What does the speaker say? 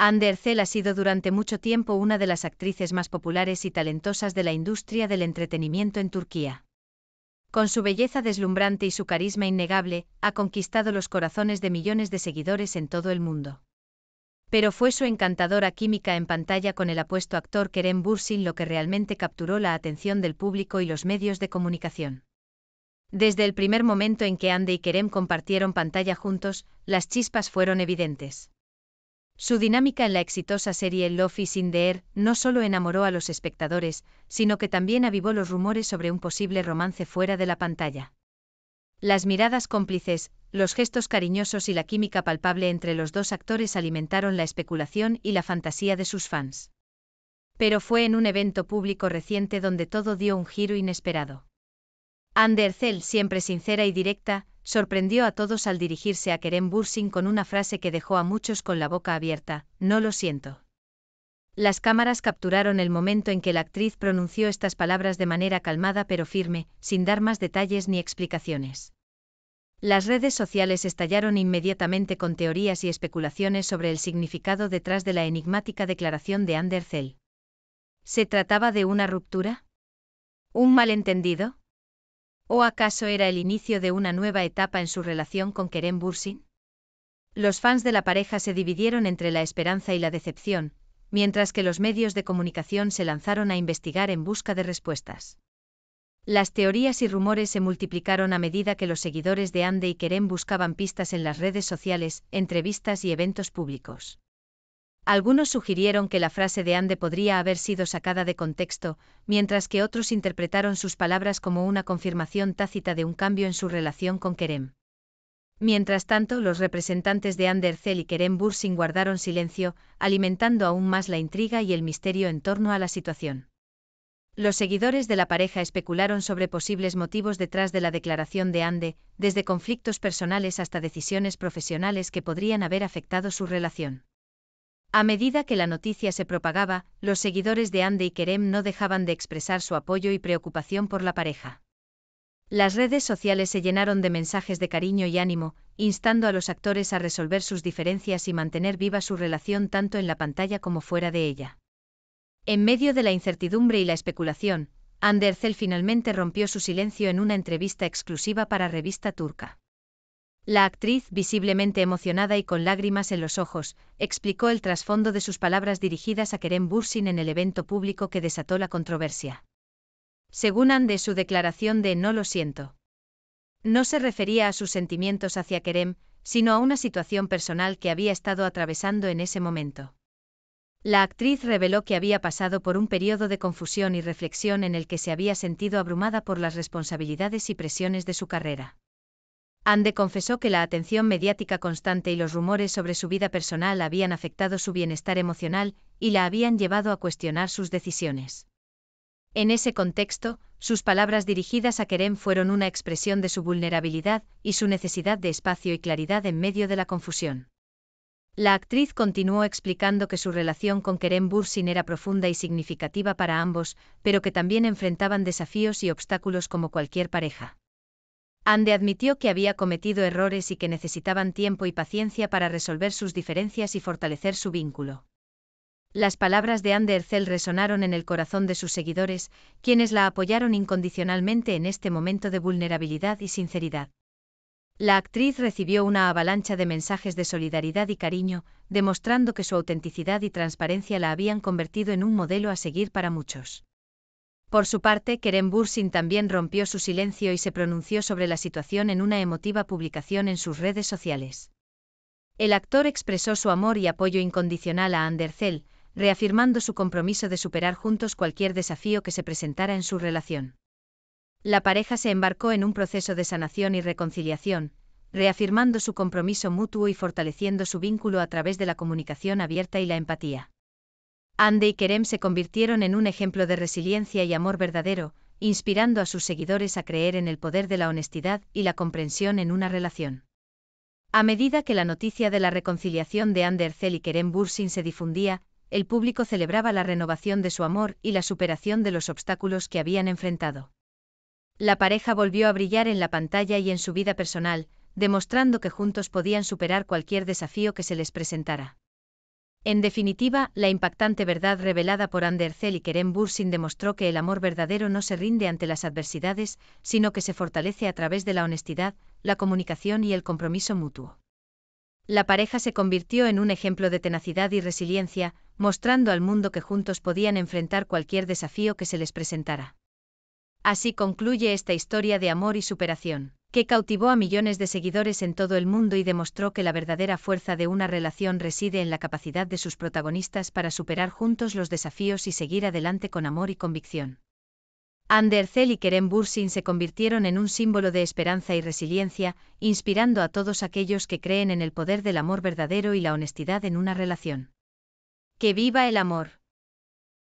Andercel ha sido durante mucho tiempo una de las actrices más populares y talentosas de la industria del entretenimiento en Turquía. Con su belleza deslumbrante y su carisma innegable, ha conquistado los corazones de millones de seguidores en todo el mundo. Pero fue su encantadora química en pantalla con el apuesto actor Kerem Bursin lo que realmente capturó la atención del público y los medios de comunicación. Desde el primer momento en que Ande y Kerem compartieron pantalla juntos, las chispas fueron evidentes. Su dinámica en la exitosa serie Love is in the Air no solo enamoró a los espectadores, sino que también avivó los rumores sobre un posible romance fuera de la pantalla. Las miradas cómplices, los gestos cariñosos y la química palpable entre los dos actores alimentaron la especulación y la fantasía de sus fans. Pero fue en un evento público reciente donde todo dio un giro inesperado. Andercel, siempre sincera y directa, sorprendió a todos al dirigirse a Kerem Bursin con una frase que dejó a muchos con la boca abierta, no lo siento. Las cámaras capturaron el momento en que la actriz pronunció estas palabras de manera calmada pero firme, sin dar más detalles ni explicaciones. Las redes sociales estallaron inmediatamente con teorías y especulaciones sobre el significado detrás de la enigmática declaración de Andercel. ¿Se trataba de una ruptura? ¿Un malentendido? ¿O acaso era el inicio de una nueva etapa en su relación con Kerem Bursin? Los fans de la pareja se dividieron entre la esperanza y la decepción, mientras que los medios de comunicación se lanzaron a investigar en busca de respuestas. Las teorías y rumores se multiplicaron a medida que los seguidores de Ande y Kerem buscaban pistas en las redes sociales, entrevistas y eventos públicos. Algunos sugirieron que la frase de Ande podría haber sido sacada de contexto, mientras que otros interpretaron sus palabras como una confirmación tácita de un cambio en su relación con Kerem. Mientras tanto, los representantes de Andercel y Kerem Bursin guardaron silencio, alimentando aún más la intriga y el misterio en torno a la situación. Los seguidores de la pareja especularon sobre posibles motivos detrás de la declaración de Ande, desde conflictos personales hasta decisiones profesionales que podrían haber afectado su relación. A medida que la noticia se propagaba, los seguidores de Ande y Kerem no dejaban de expresar su apoyo y preocupación por la pareja. Las redes sociales se llenaron de mensajes de cariño y ánimo, instando a los actores a resolver sus diferencias y mantener viva su relación tanto en la pantalla como fuera de ella. En medio de la incertidumbre y la especulación, Andercel finalmente rompió su silencio en una entrevista exclusiva para Revista Turca. La actriz, visiblemente emocionada y con lágrimas en los ojos, explicó el trasfondo de sus palabras dirigidas a Kerem Bursin en el evento público que desató la controversia. Según Ande su declaración de No lo siento. No se refería a sus sentimientos hacia Kerem, sino a una situación personal que había estado atravesando en ese momento. La actriz reveló que había pasado por un periodo de confusión y reflexión en el que se había sentido abrumada por las responsabilidades y presiones de su carrera. Ande confesó que la atención mediática constante y los rumores sobre su vida personal habían afectado su bienestar emocional y la habían llevado a cuestionar sus decisiones. En ese contexto, sus palabras dirigidas a Kerem fueron una expresión de su vulnerabilidad y su necesidad de espacio y claridad en medio de la confusión. La actriz continuó explicando que su relación con Kerem Bursin era profunda y significativa para ambos, pero que también enfrentaban desafíos y obstáculos como cualquier pareja. Ande admitió que había cometido errores y que necesitaban tiempo y paciencia para resolver sus diferencias y fortalecer su vínculo. Las palabras de Ande Ercel resonaron en el corazón de sus seguidores, quienes la apoyaron incondicionalmente en este momento de vulnerabilidad y sinceridad. La actriz recibió una avalancha de mensajes de solidaridad y cariño, demostrando que su autenticidad y transparencia la habían convertido en un modelo a seguir para muchos. Por su parte, Kerem Bursin también rompió su silencio y se pronunció sobre la situación en una emotiva publicación en sus redes sociales. El actor expresó su amor y apoyo incondicional a Zell, reafirmando su compromiso de superar juntos cualquier desafío que se presentara en su relación. La pareja se embarcó en un proceso de sanación y reconciliación, reafirmando su compromiso mutuo y fortaleciendo su vínculo a través de la comunicación abierta y la empatía. Ande y Kerem se convirtieron en un ejemplo de resiliencia y amor verdadero, inspirando a sus seguidores a creer en el poder de la honestidad y la comprensión en una relación. A medida que la noticia de la reconciliación de Ande Ercel y Kerem Bursin se difundía, el público celebraba la renovación de su amor y la superación de los obstáculos que habían enfrentado. La pareja volvió a brillar en la pantalla y en su vida personal, demostrando que juntos podían superar cualquier desafío que se les presentara. En definitiva, la impactante verdad revelada por Anderzel y Kerem Bursin demostró que el amor verdadero no se rinde ante las adversidades, sino que se fortalece a través de la honestidad, la comunicación y el compromiso mutuo. La pareja se convirtió en un ejemplo de tenacidad y resiliencia, mostrando al mundo que juntos podían enfrentar cualquier desafío que se les presentara. Así concluye esta historia de amor y superación que cautivó a millones de seguidores en todo el mundo y demostró que la verdadera fuerza de una relación reside en la capacidad de sus protagonistas para superar juntos los desafíos y seguir adelante con amor y convicción. Andercel y Kerem Bursin se convirtieron en un símbolo de esperanza y resiliencia, inspirando a todos aquellos que creen en el poder del amor verdadero y la honestidad en una relación. ¡Que viva el amor!